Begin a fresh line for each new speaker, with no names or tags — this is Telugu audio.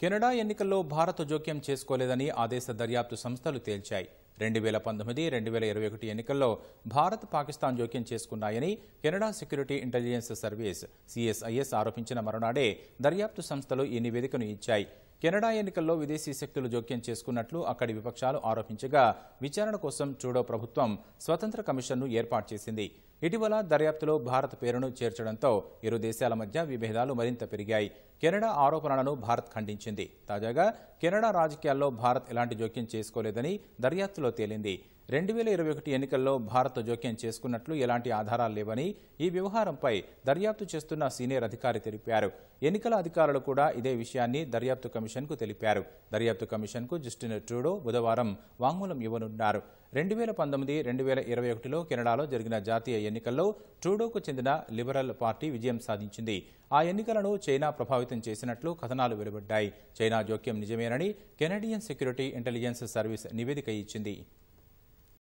కెనడా ఎన్నికల్లో భారత్ జోక్యం చేసుకోలేదని ఆదేశ దర్యాప్తు సంస్థలు తేల్చాయి రెండు వేల పంతొమ్మిది రెండు వేల ఇరవై ఒకటి ఎన్నికల్లో భారత్ పాకిస్తాన్ జోక్యం చేసుకున్నాయని Canada security intelligence service CSIS ఆరోపించిన మరునాడే దర్యాప్తు సంస్థలు ఈ నివేదికను ఇచ్చాయి కెనడా ఎన్నికల్లో విదేశీ శక్తులు జోక్యం చేసుకున్నట్లు అక్కడి విపక్షాలు ఆరోపించగా విచారణ కోసం చూడో ప్రభుత్వం స్వతంత్ర కమిషన్ను ఏర్పాటు చేసింది ఇటీవల దర్యాప్తులో భారత్ పేరును చేర్చడంతో ఇరు దేశాల మధ్య విభేదాలు మరింత పెరిగాయి కెనడా ఆరోపణలను భారత్ ఖండించింది తాజాగా కెనడా రాజకీయాల్లో భారత్ ఎలాంటి జోక్యం చేసుకోలేదని దర్యాప్తులో తేలింది రెండు వేల ఇరవై ఒకటి ఎన్నికల్లో భారత్ జోక్యం చేసుకున్నట్లు ఎలాంటి ఆధారాలు లేవని ఈ వ్యవహారంపై దర్యాప్తు చేస్తున్న సీనియర్ అధికారి తెలిపారు ఎన్నికల అధికారులు కూడా ఇదే విషయాన్ని దర్యాప్తు కమిషన్కు తెలిపారు దర్యాప్తు కమిషన్కు జస్టిన్ ట్రూడో బుధవారం వాంగ్మూలం ఇవ్వనున్నారు రెండు వేల పంతొమ్మిది రెండు వేల ఇరవై ఒకటిలో కెనడాలో జరిగిన జాతీయ ఎన్నికల్లో ట్రూడోకు చెందిన లిబరల్ పార్టీ విజయం సాధించింది ఆ ఎన్నికలను చైనా ప్రభావితం చేసినట్లు కథనాలు వెలువడ్డాయి చైనా జోక్యం నిజమేనని కెనడియన్ సెక్యూరిటీ ఇంటెలిజెన్స్ సర్వీస్ నివేదిక ఇచ్చింది